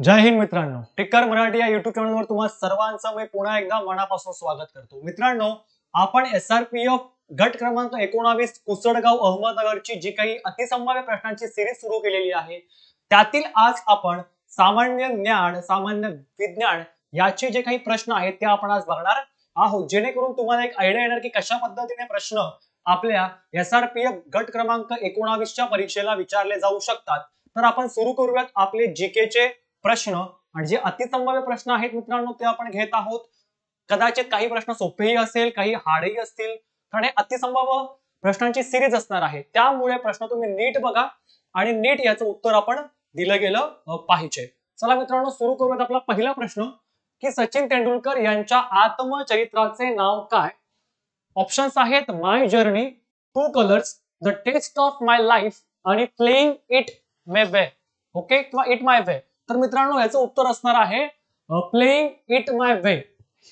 जय हिंद मित्रांनो टिक्कर मराठी या युट्यूब चॅनलवर तुम्हाला सर्वांचं मी पुन्हा एकदा मनापासून स्वागत करतो मित्रांनो आपण एस आर पी एफ गट क्रमांक एकोणावीस कुसडगाव अहमदनगरची जी काही अतिसंभाव्य प्रश्नांची सिरीज सुरू केलेली आहे त्यातील आज आपण सामान्य ज्ञान सामान्य विज्ञान याचे जे काही प्रश्न आहेत ते आपण आज बघणार आहोत जेणेकरून तुम्हाला एक आयडिया येणार की कशा पद्धतीने प्रश्न आपल्या एस आर पी एफ गट क्रमांक एकोणावीसच्या परीक्षेला विचारले जाऊ शकतात तर आपण सुरू करूयात आपले जीके चे प्रश्न आणि जे अतिसंभाव्य प्रश्न आहेत मित्रांनो ते आपण घेत आहोत कदाचित काही प्रश्न सोपेही असेल काही हार्डही असतील कारण हे अतिसंभाव्य प्रश्नांची सिरीज असणार आहे त्यामुळे प्रश्न तुम्ही नीट बघा आणि नीट याचं उत्तर आपण दिलं गेलं पाहिजे चला मित्रांनो सुरू करूयात आपला पहिला प्रश्न की सचिन तेंडुलकर यांच्या आत्मचरित्राचे नाव काय ऑप्शन्स आहेत my journey to colours the taste of my life आणि playing it my way okay किंवा इट माय वे तर मित्रांनो याचं उत्तर असणार आहे प्लेइंग इट माय वे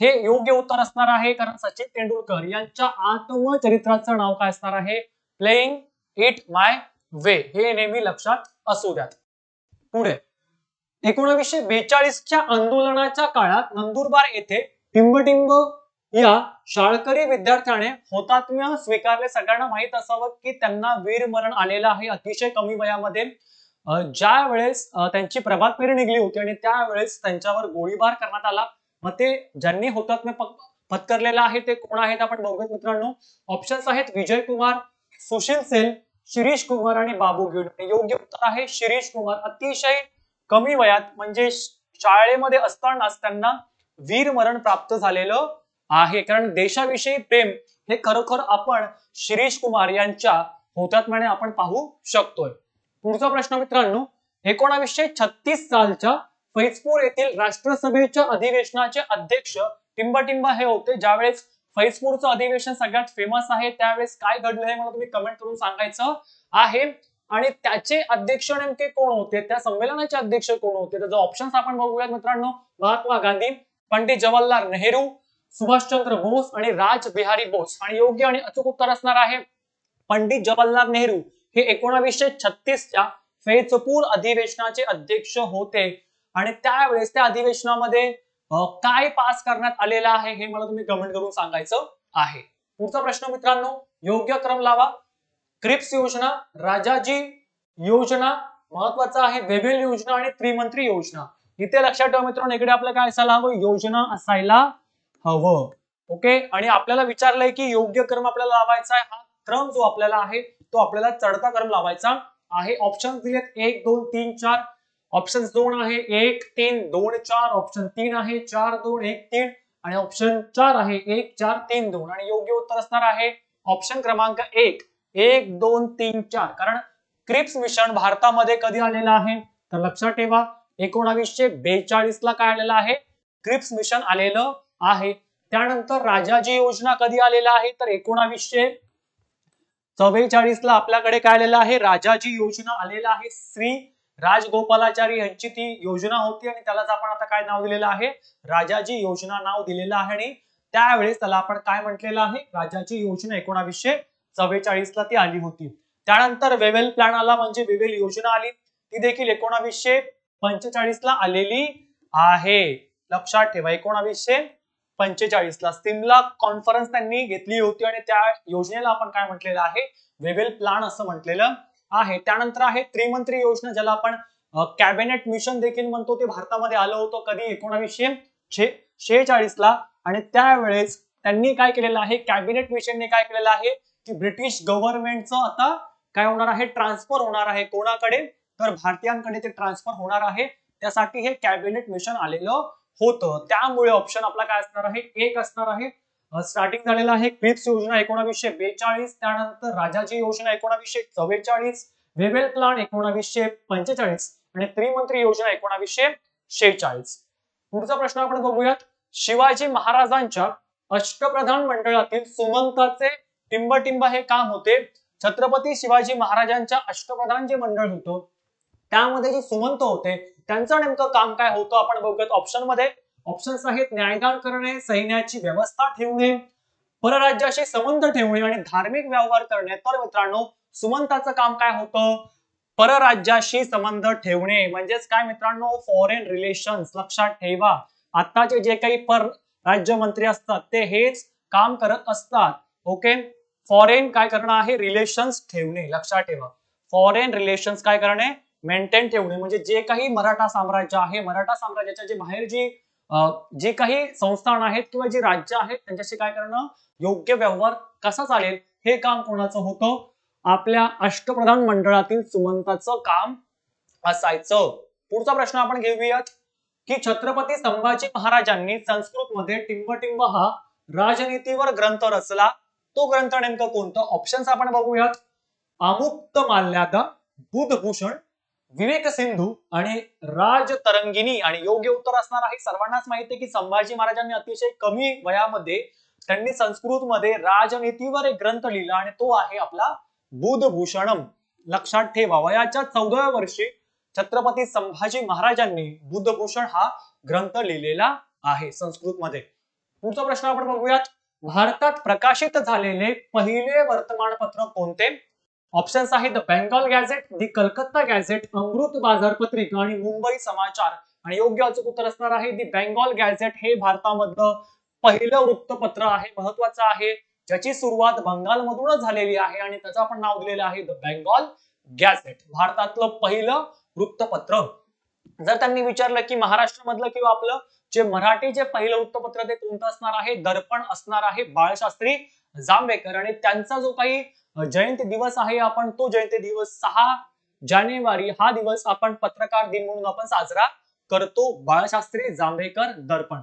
हे योग्य उत्तर असणार आहे कारण सचिन तेंडुलकर यांच्या आत्मचरित्राचं नाव काय असणार आहे प्लेइंग इट माय वे हे नेहमी लक्षात असू द्या पुढे एकोणीसशे बेचाळीसच्या आंदोलनाच्या काळात नंदुरबार येथे टिंबटिंब या शाळकरी विद्यार्थ्याने होतात्म्य स्वीकारले सगळ्यांना माहित असावं की त्यांना वीर मरण आलेलं आहे अतिशय कमी वयामध्ये ज्या वेळेस त्यांची प्रभात फेरी निघली होती आणि त्यावेळेस त्यांच्यावर गोळीबार करण्यात आला मग ते ज्यांनी हुतात्म्य पत्करलेलं आहे ते कोण आहेत आपण बघूया मित्रांनो ऑप्शन्स आहेत विजय कुमार सुशील सेन शिरीष कुमार आणि बाबू गिडे योग्य उत्तर आहे शिरीष कुमार अतिशय कमी वयात म्हणजे शाळेमध्ये असतानाच त्यांना वीर मरण प्राप्त झालेलं आहे कारण देशाविषयी प्रेम हे खरोखर आपण शिरीष कुमार यांच्या माने आपण पाहू शकतोय पुढचा प्रश्न मित्रांनो एकोणावीसशे छत्तीस सालच्या फैजपूर येथील राष्ट्रसभेच्या अधिवेशनाचे अध्यक्ष टिंबाटिंबा हे होते ज्यावेळेस फैजपूरचं अधिवेशन सगळ्यात फेमस आहे त्यावेळेस काय घडलं हे मला तुम्ही कमेंट करून सांगायचं आहे आणि त्याचे अध्यक्ष नेमके कोण होते त्या संमेलनाचे अध्यक्ष कोण होते त्याचा ऑप्शन्स आपण बघूयात मित्रांनो महात्मा गांधी पंडित जवाहरलाल नेहरू सुभाषचंद्र बोस आणि राजबिहारी बोस आणि योग्य आणि अचूक उत्तर असणार आहे पंडित जवाहरलाल नेहरू हे एकोणावीसशे छत्तीसच्या फेचपूर अधिवेशनाचे अध्यक्ष होते आणि त्यावेळेस त्या अधिवेशनामध्ये काय पास करण्यात आलेलं आहे हे मला तुम्ही कमेंट करून सांगायचं आहे पुढचा प्रश्न मित्रांनो योग्य क्रम लावा क्रिप्स योजना राजाजी योजना महत्वाचा आहे वेबिल योजना आणि त्रिमंत्री योजना इथे लक्षात ठेवा मित्रांनो इकडे आपलं काय असायला हवं योजना असायला हवं ओके आणि आपल्याला विचारलंय की योग्य क्रम आपल्याला लावायचा आहे हा क्रम जो आपल्याला आहे तो आपल्याला चढता क्रम लावायचा आहे ऑप्शन दिलेत एक दोन तीन चार ऑप्शन दोन आहे एक तीन दोन चार ऑप्शन तीन आहे चार दोन एक तीन आणि ऑप्शन चार आहे एक चार तीन दोन आणि योग्य उत्तर असणार आहे ऑप्शन क्रमांक एक एक दोन तीन चार कारण क्रिप्स मिशन भारतामध्ये कधी आलेलं आहे तर लक्षात ठेवा एकोणावीसशे बेचाळीस ला काय आलेलं आहे क्रिप्स मिशन आलेलं आहे त्यानंतर राजाजी योजना कधी आलेला आहे तर एकोणावीसशे चव्वेचाळीसला ला आपल्याकडे काय आलेलं आहे राजाजी योजना आलेला आहे श्री राजगोपालाचारी यांची ती योजना होती आणि त्यालाच आपण आता काय नाव दिलेलं आहे राजाजी योजना नाव दिलेलं आहे आणि त्यावेळेस त्याला आपण काय म्हटलेलं आहे राजाची योजना एकोणावीसशे चव्वेचाळीसला ला ती आली होती त्यानंतर वेवेल प्लॅन आला म्हणजे वेवेल योजना आली ती देखील एकोणावीसशे पंचेचाळीसला ला आलेली आहे लक्षात ठेवा एकोणावीसशे पंचेचाळीसला सिमला कॉन्फरन्स त्यांनी घेतली होती आणि त्या योजनेला आपण काय म्हटलेलं आहे वेवेल प्लान असं म्हटलेलं आहे त्यानंतर आहे त्रिमंत्री योजना ज्याला आपण कॅबिनेट मिशन देखील म्हणतो ते भारतामध्ये आलं होतं कधी एकोणावीसशे शेहेचाळीस ला आणि त्यावेळेस त्यांनी काय केलेलं आहे कॅबिनेट मिशनने काय केलेलं आहे की ब्रिटिश गव्हर्नमेंटचं आता काय होणार आहे ट्रान्सफर होणार आहे कोणाकडे तर भारतीयांकडे ते ट्रान्सफर होणार आहे त्यासाठी हे कॅबिनेट मिशन आलेलं होतं त्यामुळे ऑप्शन आपला काय असणार आहे एक असणार आहे स्टार्टिंग झालेला आहे क्रिप्स योजना एकोणावीसशे बेचाळीस त्यानंतर राजाची योजना एकोणावीसशे चव्वेचाळीस वेवेल प्लान एकोणावीसशे पंचेचाळीस आणि त्रिमंत्री योजना एकोणावीसशे शेहेचाळीस पुढचा प्रश्न आपण बघूयात शिवाजी महाराजांच्या अष्टप्रधान मंडळातील सुमंताचे टिंबटिंब हे काम होते छत्रपती शिवाजी महाराजांच्या अष्टप्रधान जे मंडळ होतं त्यामध्ये जे सुमंत होते त्यांचं नेमकं काम काय होतं आपण बघूयात ऑप्शन मध्ये ऑप्शन्स आहेत न्यायदान करणे सैन्याची व्यवस्था ठेवणे परराज्याशी संबंध ठेवणे आणि धार्मिक व्यवहार करणे तर मित्रांनो सुमंताचं काम काय होतं परराज्याशी संबंध ठेवणे म्हणजेच काय मित्रांनो फॉरेन रिलेशन्स लक्षात ठेवा आताचे जे काही पर राज्यमंत्री असतात ते हेच काम करत असतात ओके फॉरेन काय करणं आहे रिलेशन्स ठेवणे लक्षात ठेवा फॉरेन रिलेशन्स काय करणे मेंटेन ठेवणे म्हणजे जे काही मराठा साम्राज्य आहे मराठा साम्राज्याच्या जे बाहेर जी जे काही संस्थान आहेत किंवा जी राज्य आहेत त्यांच्याशी काय करणं योग्य व्यवहार कसा चालेल हे काम कोणाचं होतं आपल्या अष्टप्रधान मंडळातील सुमंताचं काम असायचं पुढचा प्रश्न आपण घेऊयात की छत्रपती संभाजी महाराजांनी संस्कृत मध्ये टिंबटिंब हा राजनीतीवर ग्रंथ रचला तो ग्रंथ नेमकं कोणतं ऑप्शन्स आपण बघूयात अमुक्त माल्यादा बुधभूषण विवेक सिंधू आणि राज तरंगिणी आणि योग्य उत्तर असणार आहे सर्वांनाच माहिती आहे की संभाजी महाराजांनी अतिशय कमी वयामध्ये त्यांनी संस्कृतमध्ये राजनीतीवर एक ग्रंथ लिहिला आणि तो आहे आपला बुधभूषणम लक्षात ठेवा वयाच्या चौदाव्या वर्षी छत्रपती संभाजी महाराजांनी बुधभूषण हा ग्रंथ लिहिलेला आहे संस्कृतमध्ये पुढचा प्रश्न आपण बघूयात भारतात प्रकाशित झालेले पहिले वर्तमानपत्र कोणते ऑप्शन्स आहेत the Bengal gazette the Calcutta gazette Amrita Bazar Patrika आणि मुंबई समाचार आणि योग्य अचूक उत्तर असणार आहे दी बेंगाल गॅझेट हे भारतामधलं पहिलं वृत्तपत्र आहे महत्वाचं आहे ज्याची सुरुवात बंगालमधूनच झालेली आहे आणि त्याचं आपण नाव दिलेलं आहे द बेंगाल गॅझेट भारतातलं पहिलं वृत्तपत्र जर त्यांनी विचारलं की महाराष्ट्रामधलं किंवा आपलं जे मराठी जे पहिलं वृत्तपत्र ते कोणतं असणार आहे दर्पण असणार आहे बाळशास्त्री जांभेकर आणि त्यांचा जो काही जयंती दिवस आहे आपण तो जयंती दिवस सहा जानेवारी हा दिवस आपण पत्रकार दिन म्हणून आपण साजरा करतो बाळशास्त्री जांभेकर दर्पण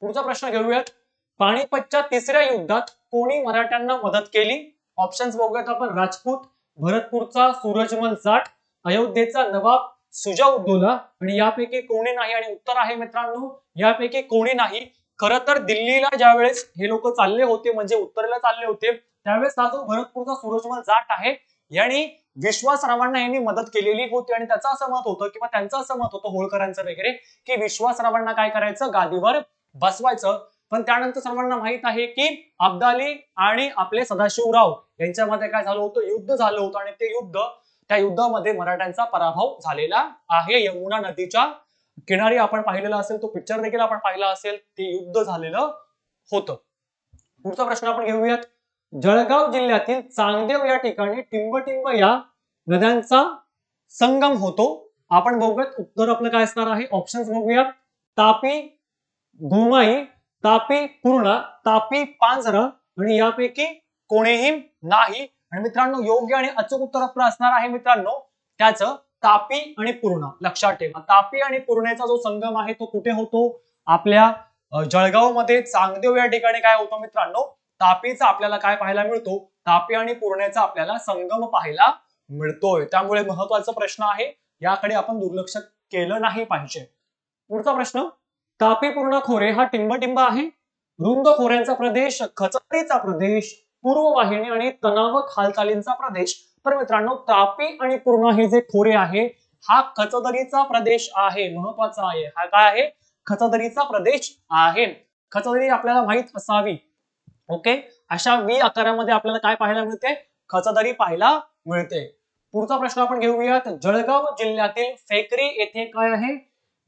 पुढचा प्रश्न घेऊयात पाणीपतच्या तिसऱ्या युद्धात कोणी मराठ्यांना मदत केली ऑप्शन्स बघूयात आपण राजपूत भरतपूरचा सूरजमल जाट अयोध्येचा नवाब सुजाउद्दोला आणि यापैकी कोणी नाही आणि उत्तर आहे मित्रांनो यापैकी कोणी नाही खर तर दिल्लीला ज्या वेळेस हे लोक चालले होते म्हणजे उत्तरेला चालले होते त्यावेळेस हा जो भरतपूरचा सूरजमल जाट आहे यांनी विश्वासरावांना यांनी मदत केलेली होती आणि त्याचं असं मत होतं किंवा त्यांचं असं मत होतं होळकरांचं वगैरे की विश्वासरावांना काय करायचं गादीवर बसवायचं पण त्यानंतर सर्वांना माहित आहे की अब्दाली आणि आपले सदाशिवराव यांच्यामध्ये काय झालं होतं युद्ध झालं होतं आणि ते युद्ध त्या युद्धामध्ये मराठ्यांचा पराभव झालेला आहे यमुना नदीच्या किनारी आपण पाहिलेला असेल तो पिक्चर देखील आपण पाहिला असेल ते युद्ध झालेलं होतं पुढचा प्रश्न आपण घेऊयात जळगाव जिल्ह्यातील चांगदेव या ठिकाणी टिंबटिंब या नद्यांचा संगम होतो आपण बघूयात उत्तर आपलं काय असणार आहे ऑप्शन्स बघूयात तापी गोमाई तापी पूर्णा तापी पांझरा आणि यापैकी कोणीही नाही आणि मित्रांनो योग्य आणि अचूक उत्तर आपलं असणार आहे मित्रांनो त्याचं तापी आणि पूर्ण लक्षात ठेवा तापी आणि पूर्णेचा जो संगम आहे तो कुठे होतो आपल्या जळगाव मध्ये चांगदेव या ठिकाणी काय होतो मित्रांनो तापीचा आपल्याला काय पाहायला मिळतो तापी आणि पूर्णेचा आपल्याला संगम पाहायला मिळतोय त्यामुळे महत्वाचा प्रश्न आहे याकडे आपण दुर्लक्ष केलं नाही पाहिजे पुढचा प्रश्न तापी पूर्ण खोरे हा टिंबटिंब आहे रुंद खोऱ्यांचा प्रदेश खचरीचा प्रदेश पूर्व वाहिनी आणि तणावक हालचालींचा प्रदेश तर मित्रांनो तापी आणि पूर्णा हे जे खोरे आहे हा खचदरीचा प्रदेश आहे महत्वाचा आहे हा काय आहे खचदरीचा प्रदेश आहे खचदरी आपल्याला माहित असावी ओके अशा वी आकारामध्ये आपल्याला काय पाहायला मिळते खचदरी पाहायला मिळते पुढचा प्रश्न आपण घेऊयात जळगाव जिल्ह्यातील फेकरी येथे काय आहे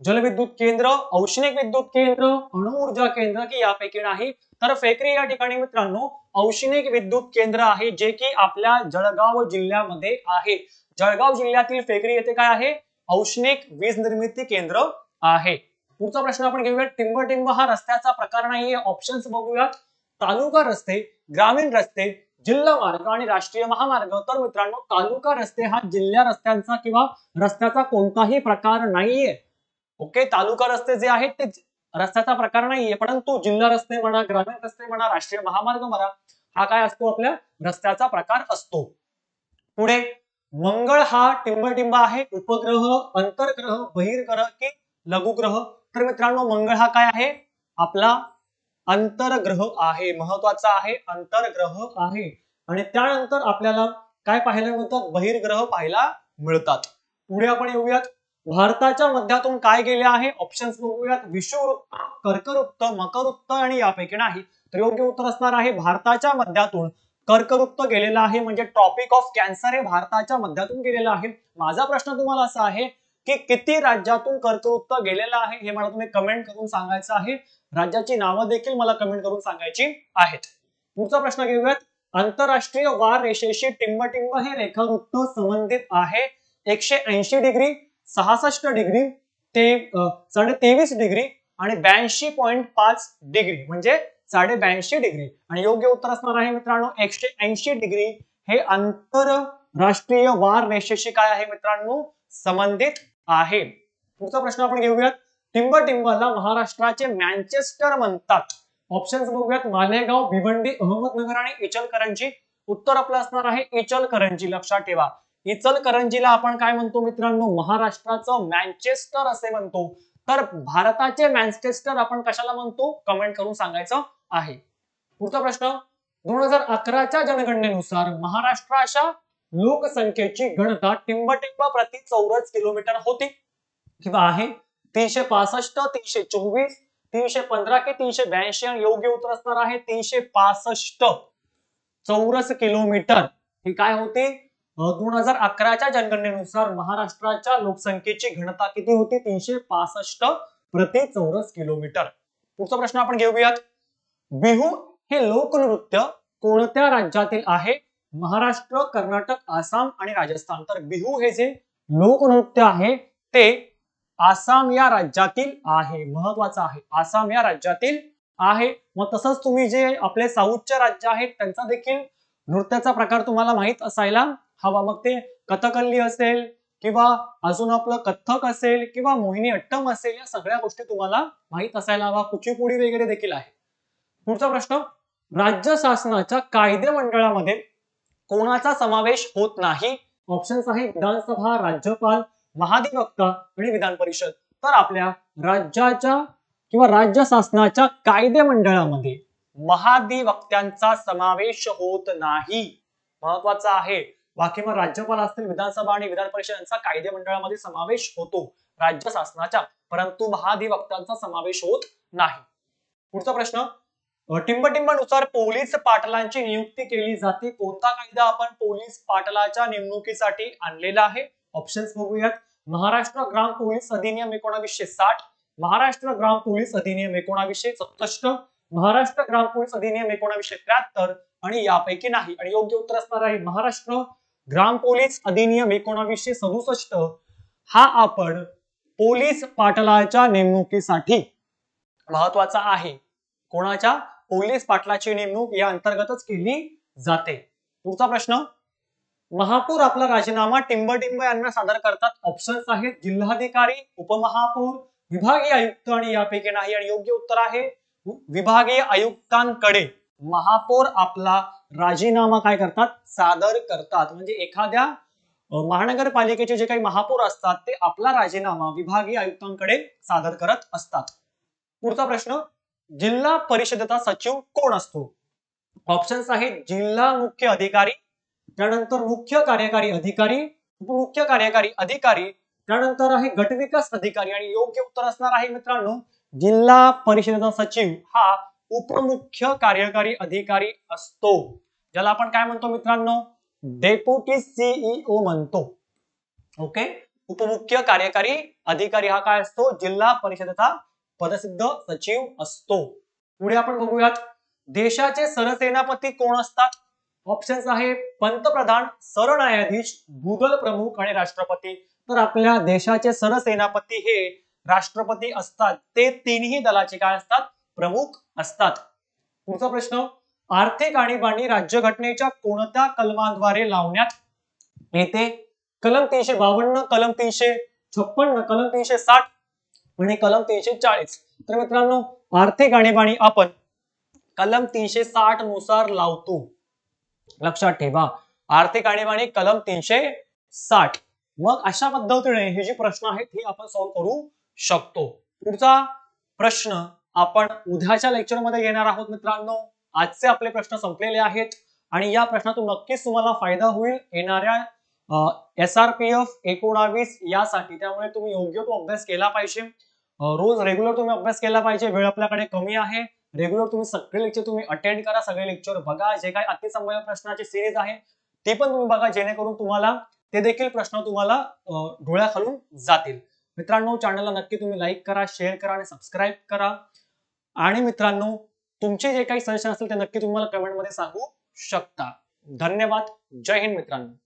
जल विद्युत केंद्र औष्णिक विद्युत केंद्र अणुऊर्जा केंद्र की यापैकी नाही तर फेकरी या ठिकाणी मित्रांनो औष्णिक विद्युत केंद्र आहे जे की आपल्या जळगाव जिल्ह्यामध्ये आहे जळगाव जिल्ह्यातील फेकरी येथे काय आहे औष्णिक वीज निर्मिती केंद्र आहे पुढचा प्रश्न आपण घेऊया टिंबटिंब हा रस्त्याचा प्रकार नाहीये ऑप्शन्स बघूयात तालुका रस्ते ग्रामीण रस्ते जिल्हा मार्ग आणि राष्ट्रीय महामार्ग तर मित्रांनो तालुका रस्ते हा जिल्हा रस्त्यांचा किंवा रस्त्याचा कोणताही प्रकार नाहीये ओके तालुका रस्ते जे आहेत ते रस्त्याचा प्रकार नाहीये परंतु जिल्हा रस्ते म्हणा ग्रामीण रस्ते म्हणा राष्ट्रीय महामार्ग म्हणा हा काय असतो आपल्या रस्त्याचा प्रकार असतो पुढे मंगळ हा टिंबटिंब आहे उपग्रह अंतर्ग्रह बहिर्ग्रह की लघुग्रह तर मित्रांनो मंगळ हा काय आहे आपला अंतर्ग्रह आहे महत्वाचा आहे अंतर्ग्रह आहे आणि त्यानंतर आपल्याला काय पाहायला मिळतात बहिर्ग्रह पाहायला मिळतात पुढे आपण येऊयात भारताच्या मध्यातून काय गेले आहे ऑप्शन्स बघूयात विषुवृत्त कर्कवृत्त मकरवृत्त आणि यापैकी नाही तर योग्य उत्तर असणार आहे भारताच्या मध्यातून कर्कवृत्त गेलेलं आहे म्हणजे टॉपिक ऑफ कॅन्सर हे भारताच्या मध्यातून गेलेलं आहे माझा प्रश्न तुम्हाला असा आहे की किती राज्यातून कर्कवृत्त गेलेलं आहे हे मला तुम्ही कमेंट करून सांगायचं आहे राज्याची नावं देखील मला कमेंट करून सांगायची आहेत पुढचा प्रश्न घेऊयात आंतरराष्ट्रीय वार रेषेशी टिंबटिंब हे रेखावृत्त संबंधित आहे एकशे ऐंशी डिग्री सहासष्ट डिग्री ते साडे तेवीस डिग्री आणि ब्याऐंशी पॉईंट पाच डिग्री म्हणजे साडे डिग्री आणि योग्य उत्तर असणार आहे मित्रांनो एकशे ऐंशी डिग्री हे आंतरराष्ट्रीय वार रेषेशी काय आहे मित्रांनो संबंधित आहे पुढचा प्रश्न आपण घेऊयात टिंबर महाराष्ट्राचे मॅन्चेस्टर म्हणतात ऑप्शन्स बघूयात मानेगाव भिवंडी अहमदनगर आणि इचलकरंजी उत्तर आपलं असणार आहे इचलकरंजी लक्षात ठेवा इचलकरंजीला आपण काय म्हणतो मित्रांनो महाराष्ट्राचं मॅनचेस्टर असे म्हणतो तर भारताचे मॅनचेस्टर आपण कशाला म्हणतो कमेंट करून सांगायचं आहे पुढचा प्रश्न दोन हजार अकराच्या जनगणनेनुसार महाराष्ट्राच्या लोकसंख्येची टिंब टिंबटिंब प्रति चौरस किलोमीटर होती किंवा आहे तीनशे पासष्ट तीनशे चोवीस तीनशे पंधरा ते तीनशे ब्याऐंशी योग्य उत्तर असणार आहे तीनशे पासष्ट चौरस किलोमीटर ही काय होती दोन हजार अकराच्या जनगणनेनुसार महाराष्ट्राच्या लोकसंख्येची घनता किती होती तीनशे पासष्ट प्रति चौरस किलोमीटर पुढचा प्रश्न आपण घेऊयात बिहू हे लोकनृत्य कोणत्या राज्यातील आहे महाराष्ट्र कर्नाटक आसाम आणि राजस्थान तर बिहू हे जे लोकनृत्य आहे ते आसाम या राज्यातील आहे महत्वाचं आहे आसाम या राज्यातील आहे मग तसंच तुम्ही जे आपले साऊथचे राज्य आहेत त्यांचा देखील नृत्याचा प्रकार तुम्हाला माहीत असायला हवा मग ते कथकल्ली असेल किंवा अजून आपलं कथ्थक असेल किंवा मोहिनी अट्टम असेल या सगळ्या गोष्टी तुम्हाला माहीत असायला हवा कुचीपुडी वगैरे देखील आहे पुढचा प्रश्न राज्य शासनाच्या कायदे मंडळामध्ये कोणाचा समावेश होत नाही ऑप्शन्स आहे विधानसभा राज्यपाल महाधिवक्ता आणि विधान परिषद तर आपल्या राज्याच्या किंवा राज्य शासनाच्या कायदे मंडळामध्ये महाधिवक्त्यांचा समावेश होत नाही महत्वाचा आहे बाकी मग राज्यपाल असतील विधानसभा आणि विधान परिषद यांचा कायदे मंडळामध्ये समावेश होतो राज्य शासनाच्या परंतु महाधिवक्तांचा समावेश होत नाही पुढचा प्रश्न टिंबटिंबानुसार पोलीस पाटलांची नियुक्ती केली जाते कोणता कायदा आपण पोलीस पाटलाच्या नेमणुकीसाठी आणलेला आहे ऑप्शन्स बघूयात महाराष्ट्र ग्राम पोलीस अधिनियम एकोणावीसशे साठ महाराष्ट्र ग्राम पोलीस अधिनियम एकोणावीसशे सत्तष्ट महाराष्ट्र ग्राम पोलीस अधिनियम एकोणावीसशे त्र्याहत्तर आणि यापैकी नाही आणि योग्य उत्तर असणार आहे महाराष्ट्र ग्राम पोलीस अधिनियम एकोणावीसशे सदुसष्ट हा आपण पोलीस पाटलाच्या नेमणुकीसाठी महत्वाचा आहे कोणाच्या पोलीस पाटलाची नेमणूक या अंतर्गतच केली जाते पुढचा प्रश्न महापौर आपला राजीनामा टिंबटिंब यांना सादर करतात ऑप्शन्स आहेत जिल्हाधिकारी उपमहापौर विभागीय आयुक्त आणि यापैकी नाही आणि योग्य उत्तर आहे विभागीय आयुक्तांकडे महापौर आपला राजीनामा काय करतात सादर करतात म्हणजे एखाद्या महानगरपालिकेचे जे काही महापौर असतात ते आपला राजीनामा विभागीय आयुक्तांकडे सादर करत असतात पुढचा प्रश्न जिल्हा परिषदेचा सचिव कोण असतो ऑप्शन्स आहेत जिल्हा मुख्य अधिकारी त्यानंतर मुख्य कार्यकारी अधिकारी उपमुख्य कार्यकारी अधिकारी त्यानंतर आहे गटविकास अधिकारी आणि योग्य उत्तर असणार आहे मित्रांनो जिल्हा परिषदेचा सचिव हा उपमुख्य कार्यकारी अधिकारी असतो ज्याला आपण काय म्हणतो मित्रांनो डेप्युटी सीईओ e म्हणतो ओके उपमुख्य कार्यकारी अधिकारी हा काय असतो जिल्हा परिषदेचा पदसिद्ध सचिव असतो पुढे आपण बघूयात देशाचे सरसेनापती कोण असतात ऑप्शन्स आहे पंतप्रधान सरन्यायाधीश भूगल प्रमुख आणि राष्ट्रपती तर आपल्या देशाचे सरसेनापती हे राष्ट्रपती असतात ते तिन्ही दलाचे काय असतात प्रमुख असतात पुढचा प्रश्न आर्थिक आणीबाणी राज्यघटनेच्या कोणत्या कलमाद्वारे लावण्यात येते कलम तीनशे बावन्न कलम तीनशे छप्पन्न कलम तीनशे साठ आणि कलम तीनशे चाळीस तर मित्रांनो आर्थिक आणीबाणी आपण कलम तीनशे साठ नुसार लावतो लक्षात ठेवा आर्थिक आणीबाणी कलम तीनशे साठ मग अशा पद्धतीने हे जे प्रश्न आहेत हे आपण सॉल्व्ह करू शकतो पुढचा प्रश्न आपण उद्याच्या लेक्चरमध्ये घेणार आहोत मित्रांनो आजचे आपले प्रश्न संपलेले आहेत आणि या प्रश्नातून नक्कीच तुम्हाला फायदा होईल येणाऱ्या एस आर पी एफ एकोणावीस यासाठी त्यामुळे तुम्ही योग्य तो अभ्यास केला पाहिजे रोज रेग्युलर तुम्ही अभ्यास केला पाहिजे वेळ आपल्याकडे कमी आहे रेग्युलर तुम्ही सगळे लेक्चर तुम्ही अटेंड करा सगळे लेक्चर बघा जे काही अतिसंभाव्य प्रश्नाची सिरीज आहे ते पण तुम्ही बघा जेणेकरून तुम्हाला ते देखील प्रश्न तुम्हाला डोळ्याखालून जातील मित्रांनो चॅनलला नक्की तुम्ही लाईक करा शेअर करा आणि सबस्क्राईब करा आणि मित्रांनो तुमचे जे काही सजेशन असतील ते नक्की तुम्हाला कमेंटमध्ये सांगू शकता धन्यवाद जय हिंद मित्रांनो